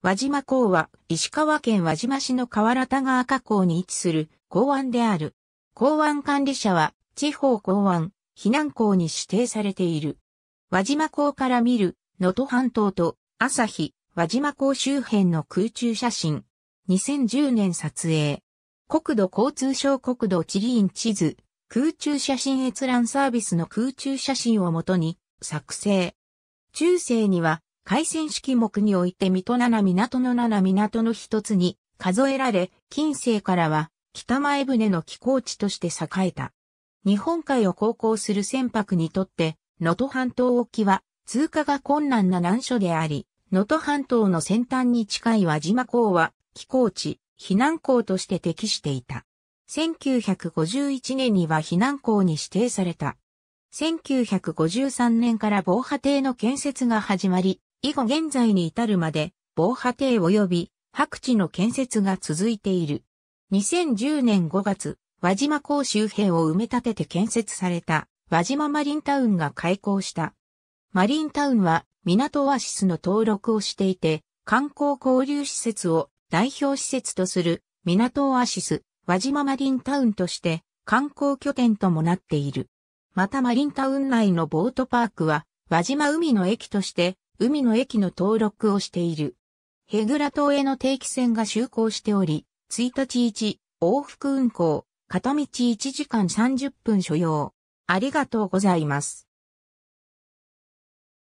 輪島港は石川県輪島市の河原田川河口に位置する港湾である。港湾管理者は地方港湾、避難港に指定されている。輪島港から見る能登半島と朝日、輪島港周辺の空中写真。2010年撮影。国土交通省国土地理院地図、空中写真閲覧サービスの空中写真をもとに作成。中世には海戦式目において水戸七港の七港の一つに数えられ、近世からは北前船の寄港地として栄えた。日本海を航行する船舶にとって、能登半島沖は通過が困難な難所であり、能登半島の先端に近い輪島港は寄港地、避難港として適していた。1951年には避難港に指定された。1953年から防波堤の建設が始まり、以後現在に至るまで、防波堤及び白地の建設が続いている。2010年5月、輪島港周辺を埋め立てて建設された輪島マリンタウンが開港した。マリンタウンは港オアシスの登録をしていて、観光交流施設を代表施設とする港オアシス、輪島マリンタウンとして観光拠点ともなっている。またマリンタウン内のボートパークは、輪島海の駅として海の駅の登録をしている。ヘグラ島への定期船が就航しており、1日1往復運行、片道1時間30分所要。ありがとうございます。